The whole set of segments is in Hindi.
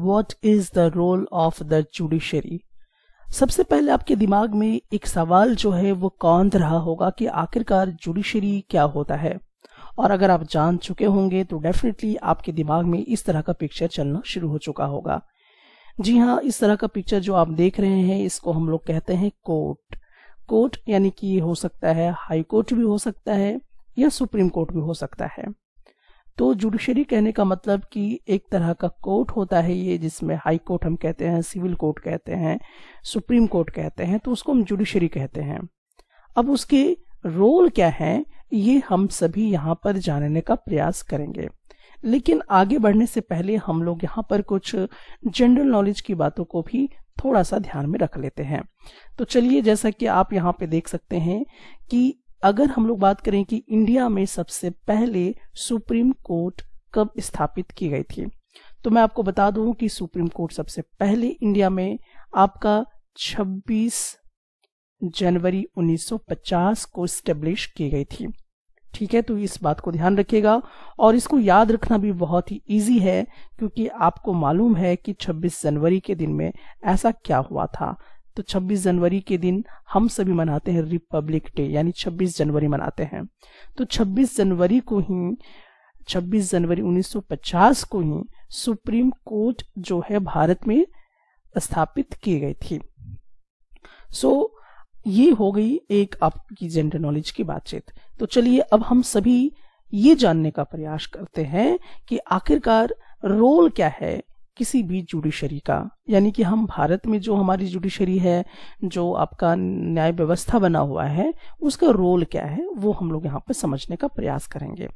what is the role of the judiciary सबसे पहले आपके दिमाग में एक सवाल जो है वो कौन रहा होगा कि आखिरकार जुडिशरी क्या होता है और अगर आप जान चुके होंगे तो डेफिनेटली आपके दिमाग में इस तरह का पिक्चर चलना शुरू हो चुका होगा जी हाँ इस तरह का पिक्चर जो आप देख रहे हैं इसको हम लोग कहते हैं कोर्ट कोर्ट यानी कि हो सकता है हाई कोर्ट भी हो सकता है या सुप्रीम कोर्ट भी हो सकता है तो जुडिशरी कहने का मतलब कि एक तरह का कोर्ट होता है ये जिसमें हाई कोर्ट हम कहते हैं सिविल कोर्ट कहते हैं सुप्रीम कोर्ट कहते हैं तो उसको हम जुडिशरी कहते हैं अब उसके रोल क्या है ये हम सभी यहाँ पर जानने का प्रयास करेंगे लेकिन आगे बढ़ने से पहले हम लोग यहाँ पर कुछ जनरल नॉलेज की बातों को भी थोड़ा सा ध्यान में रख लेते हैं तो चलिए जैसा कि आप यहाँ पे देख सकते हैं कि अगर हम लोग बात करें कि इंडिया में सबसे पहले सुप्रीम कोर्ट कब स्थापित की गई थी तो मैं आपको बता दू कि सुप्रीम कोर्ट सबसे पहले इंडिया में आपका 26 जनवरी 1950 को स्टेब्लिश की गई थी ठीक है तो इस बात को ध्यान रखिएगा और इसको याद रखना भी बहुत ही इजी है क्योंकि आपको मालूम है कि 26 जनवरी के दिन में ऐसा क्या हुआ था तो 26 जनवरी के दिन हम सभी मनाते हैं रिपब्लिक डे यानी 26 जनवरी मनाते हैं तो 26 जनवरी को ही 26 जनवरी 1950 को ही सुप्रीम कोर्ट जो है भारत में स्थापित की गई थी सो so, ये हो गई एक आपकी जेंडर नॉलेज की बातचीत तो चलिए अब हम सभी ये जानने का प्रयास करते हैं कि आखिरकार रोल क्या है किसी भी जुडिशरी का यानी कि हम भारत में जो हमारी जुडिशरी है जो आपका न्याय व्यवस्था बना हुआ है उसका रोल क्या है वो हम लोग यहाँ पर समझने का प्रयास करेंगे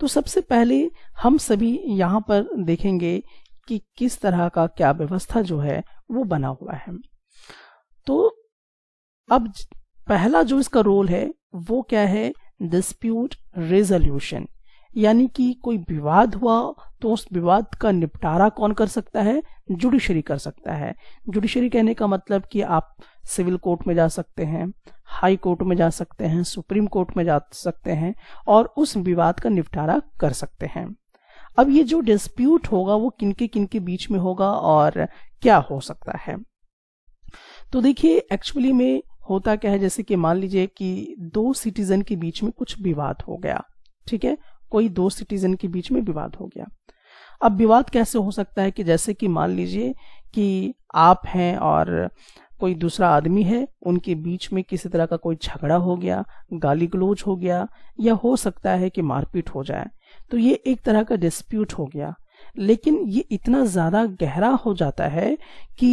तो सबसे पहले हम सभी यहाँ पर देखेंगे कि किस तरह का क्या व्यवस्था जो है वो बना हुआ है तो अब पहला जो इसका रोल है वो क्या है डिस्प्यूट रेजोल्यूशन यानी कि कोई विवाद हुआ तो उस विवाद का निपटारा कौन कर सकता है जुडिशरी कर सकता है जुडिशरी कहने का मतलब कि आप सिविल कोर्ट में जा सकते हैं हाई कोर्ट में जा सकते हैं सुप्रीम कोर्ट में जा सकते हैं और उस विवाद का निपटारा कर सकते हैं अब ये जो डिस्प्यूट होगा वो किनके किनके बीच में होगा और क्या हो सकता है तो देखिए एक्चुअली में होता क्या है जैसे कि मान लीजिए कि दो सिटीजन के बीच में कुछ विवाद हो गया ठीक है कोई दो सिटीजन के बीच में विवाद हो गया अब विवाद कैसे हो सकता है कि जैसे कि मान लीजिए कि आप हैं और कोई दूसरा आदमी है उनके बीच में किसी तरह का कोई झगड़ा हो गया गाली गलोज हो गया या हो सकता है कि मारपीट हो जाए तो ये एक तरह का डिस्प्यूट हो गया लेकिन ये इतना ज्यादा गहरा हो जाता है कि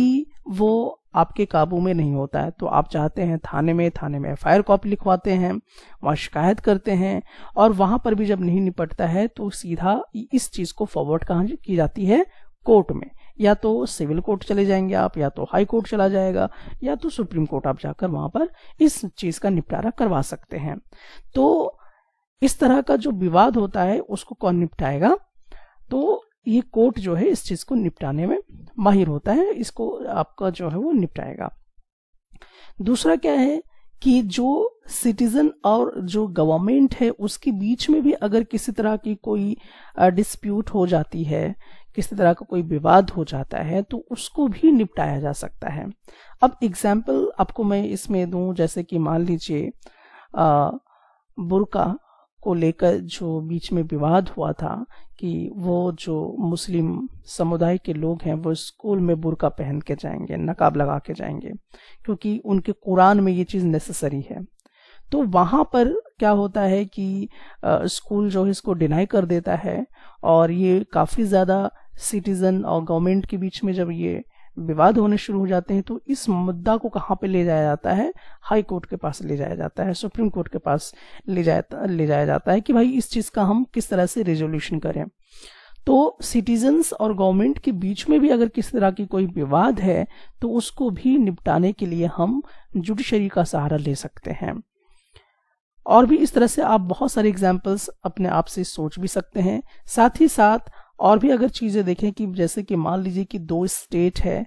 वो आपके काबू में नहीं होता है तो आप चाहते हैं थाने में थाने में एफ कॉपी लिखवाते हैं वहाँ शिकायत करते हैं और वहाँ पर भी जब नहीं निपटता है तो सीधा इस चीज़ को फॉरवर्ड कहाँ की जाती है कोर्ट में या तो सिविल कोर्ट चले जाएंगे आप या तो हाई कोर्ट चला जाएगा या तो सुप्रीम कोर्ट आप जाकर वहां पर इस चीज का निपटारा करवा सकते हैं तो इस तरह का जो विवाद होता है उसको कौन निपटाएगा तो ये कोर्ट जो है इस चीज को निपटाने में माहिर होता है इसको आपका जो है वो निपटाएगा दूसरा क्या है कि जो सिटीजन और जो गवर्नमेंट है उसके बीच में भी अगर किसी तरह की कोई डिस्प्यूट हो जाती है किसी तरह का कोई विवाद हो जाता है तो उसको भी निपटाया जा सकता है अब एग्जाम्पल आपको मैं इसमें दू जैसे कि मान लीजिए बुरका को लेकर जो बीच में विवाद हुआ था कि वो जो मुस्लिम समुदाय के लोग हैं वो स्कूल में बुरका पहन के जाएंगे नकाब लगा के जाएंगे क्योंकि उनके कुरान में ये चीज़ नेसेसरी है तो वहाँ पर क्या होता है कि स्कूल जो है इसको डिनाई कर देता है और ये काफ़ी ज़्यादा सिटीज़न और गवर्नमेंट के बीच में जब ये विवाद होने शुरू हो जाते हैं तो इस मुद्दा को कहाँ पे ले जाया जाता है हाई कोर्ट के पास ले जाया जाता है सुप्रीम कोर्ट के पास ले जाया ले जाया जाता है कि भाई इस चीज़ का हम किस तरह से रेजोल्यूशन करें तो सिटीजन्स और गवर्नमेंट के बीच में भी अगर किस तरह की कोई विवाद है तो उसको भी निपटाने के लिए हम जुडिशरी का सहारा ले सकते हैं और भी इस तरह से आप बहुत सारे एग्जाम्पल्स अपने आप से सोच भी सकते हैं साथ ही साथ और भी अगर चीज़ें देखें कि जैसे कि मान लीजिए कि दो स्टेट है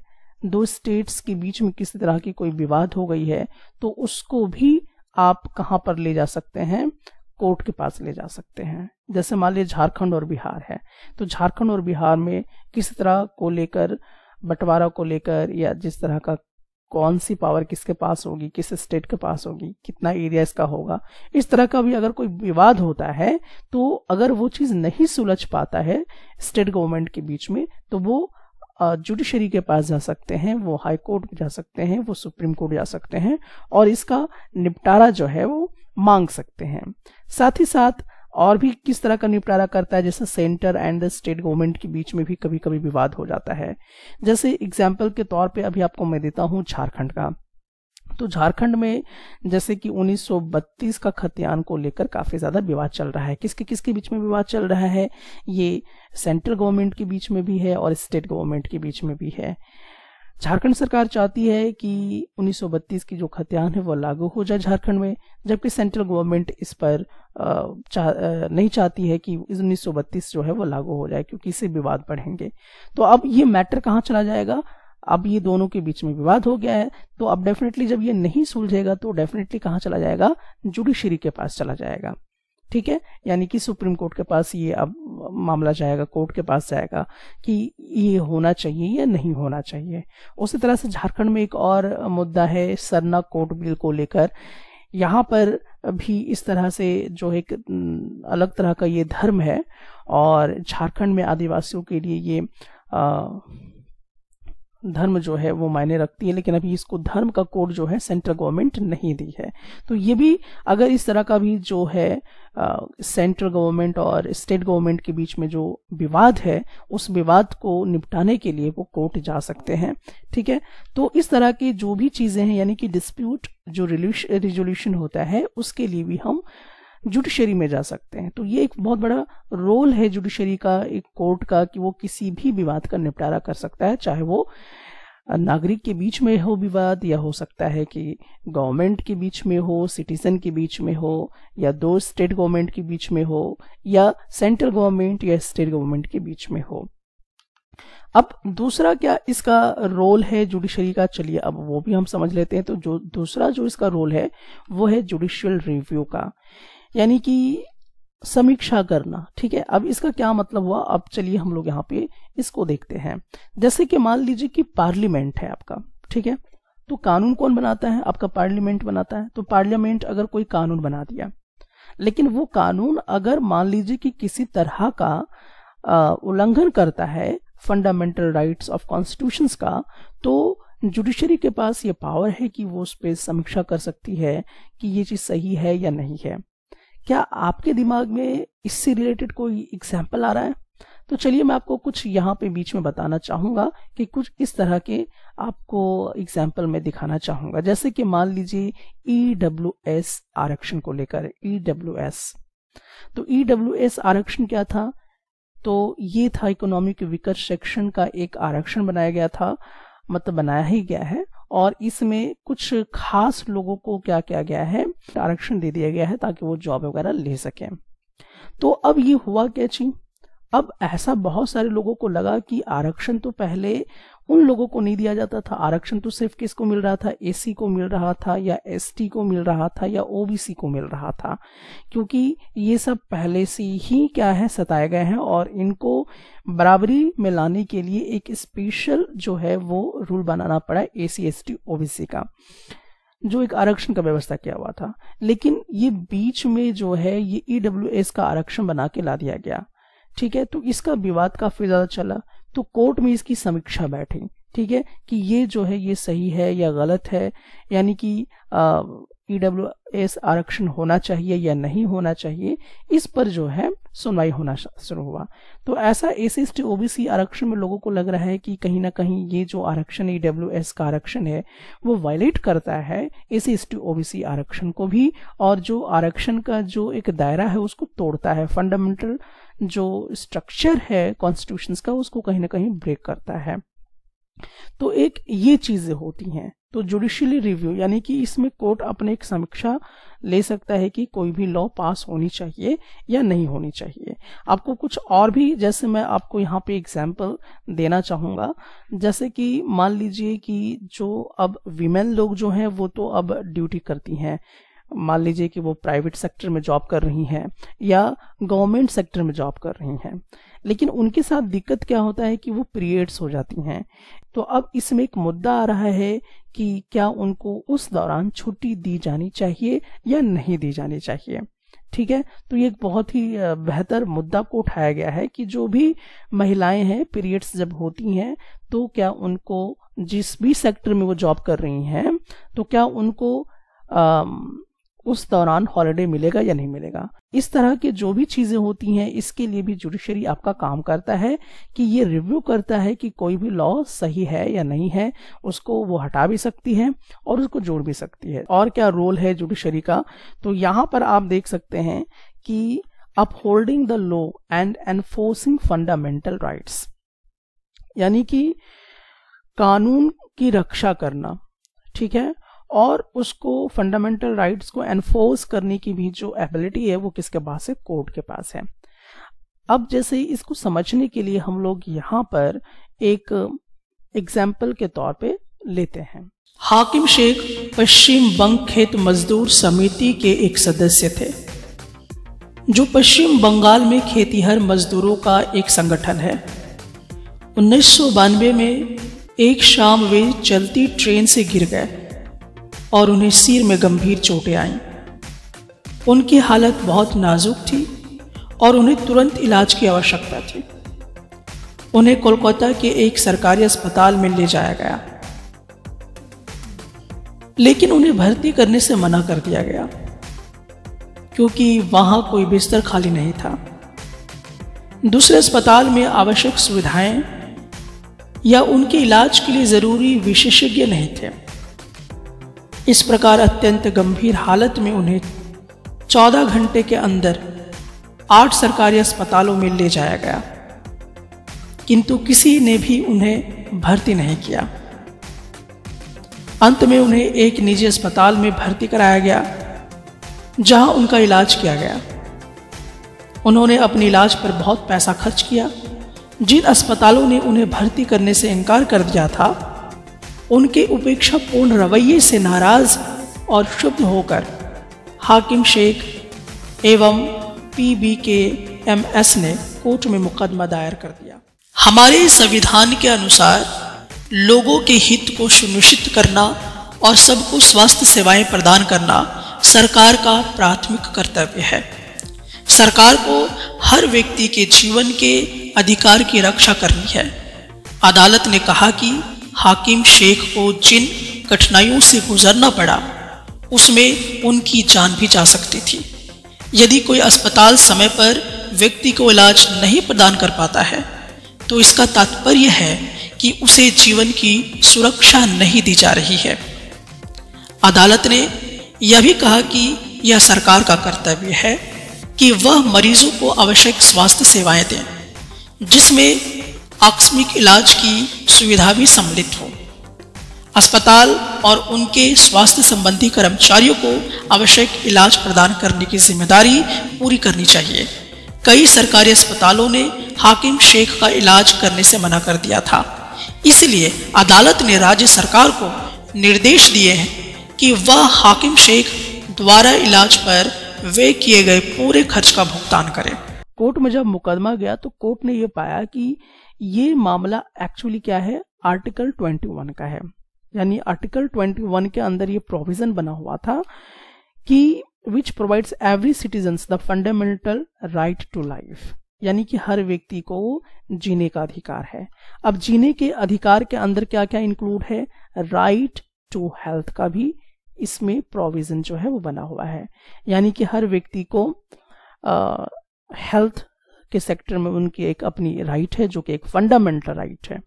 दो स्टेट्स के बीच में किसी तरह की कोई विवाद हो गई है तो उसको भी आप कहाँ पर ले जा सकते हैं कोर्ट के पास ले जा सकते हैं जैसे मान लीजिए झारखंड और बिहार है तो झारखंड और बिहार में किस तरह को लेकर बंटवारा को लेकर या जिस तरह का कौन सी पावर किसके पास होगी किस स्टेट के पास होगी कितना एरिया इसका होगा इस तरह का भी अगर कोई विवाद होता है तो अगर वो चीज नहीं सुलझ पाता है स्टेट गवर्नमेंट के बीच में तो वो जुडिशरी के पास जा सकते हैं वो हाई कोर्ट जा सकते हैं वो सुप्रीम कोर्ट जा सकते हैं और इसका निपटारा जो है वो मांग सकते हैं साथ ही साथ और भी किस तरह का निपटारा करता है जैसे सेंटर एंड स्टेट गवर्नमेंट के बीच में भी कभी कभी विवाद हो जाता है जैसे एग्जाम्पल के तौर पर अभी आपको मैं देता हूँ झारखंड का तो झारखंड में जैसे कि 1932 का खतियान को लेकर काफी ज्यादा विवाद चल रहा है किसके किसके बीच में विवाद चल रहा है ये सेंट्रल गवर्नमेंट के बीच में भी है और स्टेट गवर्नमेंट के बीच में भी है झारखंड सरकार चाहती है कि 1932 की जो खतियान है वो लागू हो जाए झारखंड में जबकि सेंट्रल गवर्नमेंट इस पर चा, नहीं चाहती है कि 1932 जो है वह लागू हो जाए क्योंकि इससे विवाद बढ़ेंगे तो अब ये मैटर कहाँ चला जाएगा अब ये दोनों के बीच में विवाद हो गया है तो अब डेफिनेटली जब ये नहीं सुलझेगा तो डेफिनेटली कहाँ चला जाएगा जुडिशरी के पास चला जाएगा ठीक है यानी कि सुप्रीम कोर्ट के पास ये अब मामला जाएगा कोर्ट के पास जाएगा कि ये होना चाहिए या नहीं होना चाहिए उसी तरह से झारखंड में एक और मुद्दा है सरना कोर्ट बिल को लेकर यहाँ पर भी इस तरह से जो एक अलग तरह का ये धर्म है और झारखंड में आदिवासियों के लिए ये आ, धर्म जो है वो मायने रखती है लेकिन अभी इसको धर्म का कोड जो है सेंट्रल गवर्नमेंट नहीं दी है तो ये भी अगर इस तरह का भी जो है सेंट्रल गवर्नमेंट और स्टेट गवर्नमेंट के बीच में जो विवाद है उस विवाद को निपटाने के लिए वो कोर्ट जा सकते हैं ठीक है तो इस तरह की जो भी चीजें हैं यानी कि डिस्प्यूट जो रिजोल्यूशन होता है उसके लिए भी हम जुडिशरी में जा सकते हैं तो ये एक बहुत बड़ा रोल है जुडिशरी का एक कोर्ट का कि वो किसी भी विवाद का निपटारा कर सकता है चाहे वो नागरिक के बीच में हो विवाद या हो सकता है कि गवर्नमेंट के बीच में हो सिटीजन के बीच में हो या दो स्टेट गवर्नमेंट के बीच में हो या सेंट्रल गवर्नमेंट या स्टेट गवर्नमेंट के बीच में हो अब दूसरा क्या इसका रोल है जुडिशरी का चलिए अब वो भी हम समझ लेते हैं तो जो दूसरा जो इसका रोल है वो है जुडिशियल रिव्यू का यानी कि समीक्षा करना ठीक है अब इसका क्या मतलब हुआ अब चलिए हम लोग यहाँ पे इसको देखते हैं जैसे कि मान लीजिए कि पार्लियामेंट है आपका ठीक है तो कानून कौन बनाता है आपका पार्लियामेंट बनाता है तो पार्लियामेंट अगर कोई कानून बना दिया लेकिन वो कानून अगर मान लीजिए कि किसी तरह का उल्लंघन करता है फंडामेंटल राइट्स ऑफ कॉन्स्टिट्यूशन का तो जुडिशरी के पास ये पावर है कि वो उस पर समीक्षा कर सकती है कि ये चीज सही है या नहीं है क्या आपके दिमाग में इससे रिलेटेड कोई एग्जाम्पल आ रहा है तो चलिए मैं आपको कुछ यहाँ पे बीच में बताना चाहूंगा कि कुछ इस तरह के आपको एग्जाम्पल मैं दिखाना चाहूंगा जैसे कि मान लीजिए ई डब्ल्यू एस आरक्षण को लेकर ई डब्ल्यू एस तो ई डब्ल्यू एस आरक्षण क्या था तो ये था इकोनॉमिक विकर सेक्शन का एक आरक्षण बनाया गया था मतलब बनाया ही गया है और इसमें कुछ खास लोगों को क्या किया गया है आरक्षण दे दिया गया है ताकि वो जॉब वगैरह ले सकें तो अब ये हुआ क्या चीज अब ऐसा बहुत सारे लोगों को लगा कि आरक्षण तो पहले उन लोगों को नहीं दिया जाता था आरक्षण तो सिर्फ किसको मिल रहा था एसी को मिल रहा था या एसटी को मिल रहा था या ओबीसी को मिल रहा था क्योंकि ये सब पहले से ही क्या है सताए गए हैं और इनको बराबरी में लाने के लिए एक स्पेशल जो है वो रूल बनाना पड़ा A C S T OBC का जो एक आरक्षण का व्यवस्था किया हुआ था लेकिन ये बीच में जो है ये ईडब्ल्यू e का आरक्षण बना के ला दिया गया ठीक है तो इसका विवाद काफी ज्यादा चला तो कोर्ट में इसकी समीक्षा बैठी ठीक है कि ये जो है ये सही है या गलत है यानी कि ईडब्ल्यू एस e आरक्षण होना चाहिए या नहीं होना चाहिए इस पर जो है सुनवाई होना शुरू हुआ तो ऐसा एस एस टी ओबीसी आरक्षण में लोगों को लग रहा है कि कहीं ना कहीं ये जो आरक्षण ई डब्ल्यू एस का आरक्षण है वो वायलेट करता है एस एस टी ओबीसी आरक्षण को भी और जो आरक्षण का जो एक दायरा है उसको तोड़ता है फंडामेंटल जो स्ट्रक्चर है कॉन्स्टिट्यूशन का उसको कहीं ना कहीं ब्रेक करता है तो एक ये चीजें होती हैं तो जुडिशियल रिव्यू यानी कि इसमें कोर्ट अपने एक समीक्षा ले सकता है कि कोई भी लॉ पास होनी चाहिए या नहीं होनी चाहिए आपको कुछ और भी जैसे मैं आपको यहाँ पे एग्जाम्पल देना चाहूंगा जैसे कि मान लीजिए कि जो अब विमेन लोग जो हैं वो तो अब ड्यूटी करती हैं मान लीजिए कि वो प्राइवेट सेक्टर में जॉब कर रही हैं या गवर्नमेंट सेक्टर में जॉब कर रही हैं लेकिन उनके साथ दिक्कत क्या होता है कि वो पीरियड्स हो जाती हैं तो अब इसमें एक मुद्दा आ रहा है कि क्या उनको उस दौरान छुट्टी दी जानी चाहिए या नहीं दी जानी चाहिए ठीक है तो ये एक बहुत ही बेहतर मुद्दा को उठाया गया है कि जो भी महिलाएं हैं पीरियड्स जब होती हैं तो क्या उनको जिस भी सेक्टर में वो जॉब कर रही हैं तो क्या उनको उस दौरान हॉलिडे मिलेगा या नहीं मिलेगा इस तरह की जो भी चीजें होती हैं इसके लिए भी जुडिशरी आपका काम करता है कि ये रिव्यू करता है कि कोई भी लॉ सही है या नहीं है उसको वो हटा भी सकती है और उसको जोड़ भी सकती है और क्या रोल है जुडिशरी का तो यहाँ पर आप देख सकते हैं कि upholding the law and enforcing fundamental right यानी कि कानून की रक्षा करना ठीक है और उसको फंडामेंटल राइट्स को एनफोर्स करने की भी जो एबिलिटी है वो किसके पास है कोर्ट के पास है अब जैसे इसको समझने के लिए हम लोग यहाँ पर एक एग्जाम्पल के तौर पे लेते हैं हाकिम शेख पश्चिम बंग खेत मजदूर समिति के एक सदस्य थे जो पश्चिम बंगाल में खेतीहर मजदूरों का एक संगठन है उन्नीस में एक शाम वे चलती ट्रेन से गिर गए और उन्हें सिर में गंभीर चोटें आईं उनकी हालत बहुत नाजुक थी और उन्हें तुरंत इलाज की आवश्यकता थी उन्हें कोलकाता के एक सरकारी अस्पताल में ले जाया गया लेकिन उन्हें भर्ती करने से मना कर दिया गया क्योंकि वहां कोई बिस्तर खाली नहीं था दूसरे अस्पताल में आवश्यक सुविधाएं या उनके इलाज के लिए ज़रूरी विशेषज्ञ नहीं थे इस प्रकार अत्यंत गंभीर हालत में उन्हें चौदह घंटे के अंदर आठ सरकारी अस्पतालों में ले जाया गया किंतु किसी ने भी उन्हें भर्ती नहीं किया अंत में उन्हें एक निजी अस्पताल में भर्ती कराया गया जहां उनका इलाज किया गया उन्होंने अपने इलाज पर बहुत पैसा खर्च किया जिन अस्पतालों ने उन्हें भर्ती करने से इनकार कर दिया था उनके उपेक्षा पूर्ण रवैये से नाराज और क्षुब्ध होकर हाकिम शेख एवं P B K M S ने कोर्ट में मुकदमा दायर कर दिया हमारे संविधान के अनुसार लोगों के हित को सुनिश्चित करना और सबको स्वास्थ्य सेवाएं प्रदान करना सरकार का प्राथमिक कर्तव्य है सरकार को हर व्यक्ति के जीवन के अधिकार की रक्षा करनी है अदालत ने कहा कि हाकिम शेख को जिन कठिनाइयों से गुजरना पड़ा उसमें उनकी जान भी जा सकती थी यदि कोई अस्पताल समय पर व्यक्ति को इलाज नहीं प्रदान कर पाता है तो इसका तात्पर्य है कि उसे जीवन की सुरक्षा नहीं दी जा रही है अदालत ने यह भी कहा कि यह सरकार का कर्तव्य है कि वह मरीजों को आवश्यक स्वास्थ्य सेवाएं दें जिसमें आकस्मिक इलाज की सुविधा भी सम्मिलित हो अस्पताल और उनके स्वास्थ्य संबंधी कर्मचारियों को आवश्यक इलाज प्रदान करने की जिम्मेदारी पूरी करनी चाहिए कई सरकारी अस्पतालों ने हाकिम शेख का इलाज करने से मना कर दिया था इसलिए अदालत ने राज्य सरकार को निर्देश दिए हैं कि वह हाकिम शेख द्वारा इलाज पर वे किए गए पूरे खर्च का भुगतान करें कोर्ट में जब मुकदमा गया तो कोर्ट ने यह पाया कि ये मामला एक्चुअली क्या है आर्टिकल 21 का है यानी आर्टिकल 21 के अंदर ये प्रोविजन बना हुआ था कि which provides every citizen the fundamental right to life यानी कि हर व्यक्ति को जीने का अधिकार है अब जीने के अधिकार के अंदर क्या क्या इंक्लूड है राइट टू हेल्थ का भी इसमें प्रोविजन जो है वो बना हुआ है यानी कि हर व्यक्ति को हेल्थ के सेक्टर में उनकी एक अपनी राइट है जो कि एक फंडामेंटल राइट है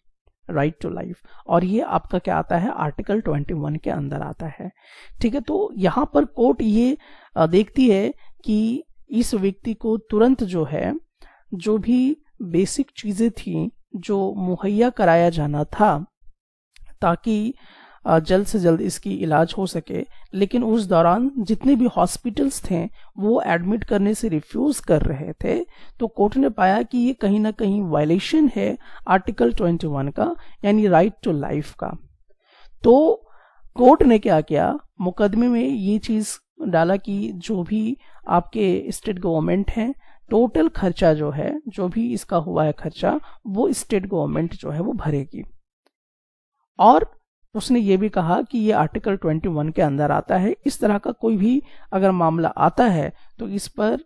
राइट टू लाइफ और ये आपका क्या आता है आर्टिकल 21 के अंदर आता है ठीक है तो यहाँ पर कोर्ट ये देखती है कि इस व्यक्ति को तुरंत जो है जो भी बेसिक चीजें थी जो मुहैया कराया जाना था ताकि जल्द से जल्द इसकी इलाज हो सके लेकिन उस दौरान जितने भी हॉस्पिटल्स थे वो एडमिट करने से रिफ्यूज कर रहे थे तो कोर्ट ने पाया कि ये कहीं ना कहीं वायलेशन है आर्टिकल 21 का यानी राइट टू लाइफ का तो कोर्ट ने क्या किया मुकदमे में ये चीज डाला कि जो भी आपके स्टेट गवर्नमेंट है टोटल खर्चा जो है जो भी इसका हुआ है खर्चा वो स्टेट गवर्नमेंट जो है वो भरेगी और उसने ये भी कहा कि ये आर्टिकल 21 के अंदर आता है इस तरह का कोई भी अगर मामला आता है तो इस पर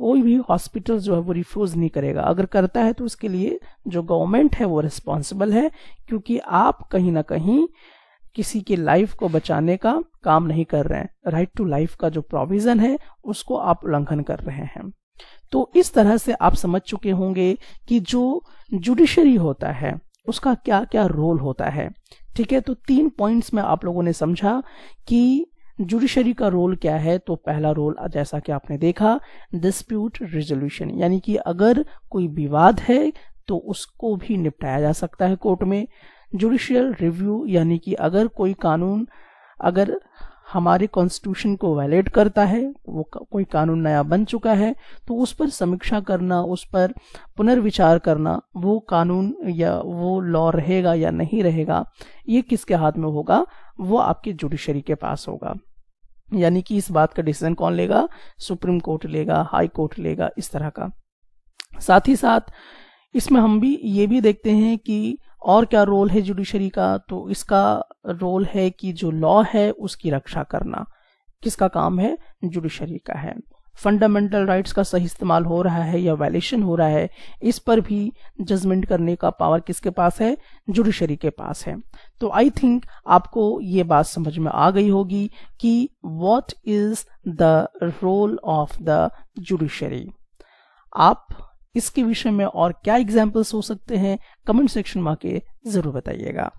कोई भी हॉस्पिटल जो है वो रिफ्यूज नहीं करेगा अगर करता है तो उसके लिए जो गवर्नमेंट है वो रिस्पॉन्सिबल है क्योंकि आप कहीं ना कहीं किसी की लाइफ को बचाने का काम नहीं कर रहे हैं राइट टू लाइफ का जो प्रोविजन है उसको आप उल्लंघन कर रहे हैं तो इस तरह से आप समझ चुके होंगे कि जो जुडिशरी होता है उसका क्या क्या रोल होता है ठीक है तो तीन पॉइंट्स में आप लोगों ने समझा कि जुडिशरी का रोल क्या है तो पहला रोल जैसा कि आपने देखा डिस्प्यूट रिजोल्यूशन यानी कि अगर कोई विवाद है तो उसको भी निपटाया जा सकता है कोर्ट में जुडिशियल रिव्यू यानी कि अगर कोई कानून अगर हमारे कॉन्स्टिट्यूशन को वायलेट करता है वो कोई कानून नया बन चुका है तो उस पर समीक्षा करना उस पर पुनर्विचार करना वो कानून या वो लॉ रहेगा या नहीं रहेगा ये किसके हाथ में होगा वो आपके जुडिशरी के पास होगा यानी कि इस बात का डिसीजन कौन लेगा सुप्रीम कोर्ट लेगा हाई कोर्ट लेगा इस तरह का साथ ही साथ इसमें हम भी ये भी देखते हैं कि और क्या रोल है जुडिशरी का तो इसका रोल है कि जो लॉ है उसकी रक्षा करना किसका काम है जुडिशरी का है फंडामेंटल राइट्स का सही इस्तेमाल हो रहा है या वायलेशन हो रहा है इस पर भी जजमेंट करने का पावर किसके पास है जुडिशरी के पास है तो आई थिंक आपको ये बात समझ में आ गई होगी कि what is the role of the judiciary आप इसके विषय में और क्या एग्जाम्पल्स हो सकते हैं कमेंट सेक्शन में आके जरूर बताइएगा